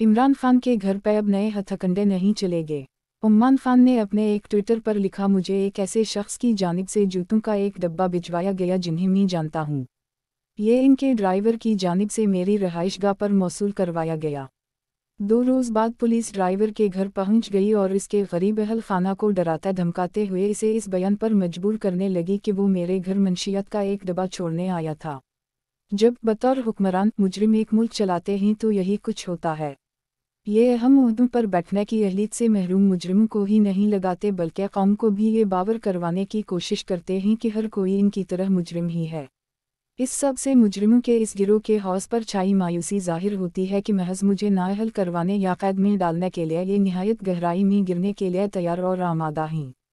इमरान खान के घर पर अब नए हथकंडे नहीं चलेंगे उम्मान खान ने अपने एक ट्विटर पर लिखा मुझे एक ऐसे शख्स की जानब से जूतों का एक डब्बा भिजवाया गया जिन्हें मैं जानता हूँ ये इनके ड्राइवर की जानब से मेरी रहाइशगाह पर मौसू करवाया गया दो रोज़ बाद पुलिस ड्राइवर के घर पहुंच गई और इसके गरीब अहल खाना को डराता धमकाते हुए इसे इस बयान पर मजबूर करने लगी कि वो मेरे घर मनशियत का एक डब्बा छोड़ने आया था जब बतौर हुक्मरान मुजरिम एक मुल्क चलाते हैं तो यही कुछ होता है ये अहम उहदों पर बैठने की अहलीत से महरूम मुजरम को ही नहीं लगाते बल्कि कौम को भी ये बावर करवाने की कोशिश करते हैं कि हर कोई इनकी तरह मुजरम ही है इस सब से मुजरमों के इस गिरोह के हौस पर छाई मायूसी जाहिर होती है कि महज मुझे नाअहल करवाने या कैद में डालने के लिए ये नहायत गहराई में गिरने के लिए तैयार और आमादा हैं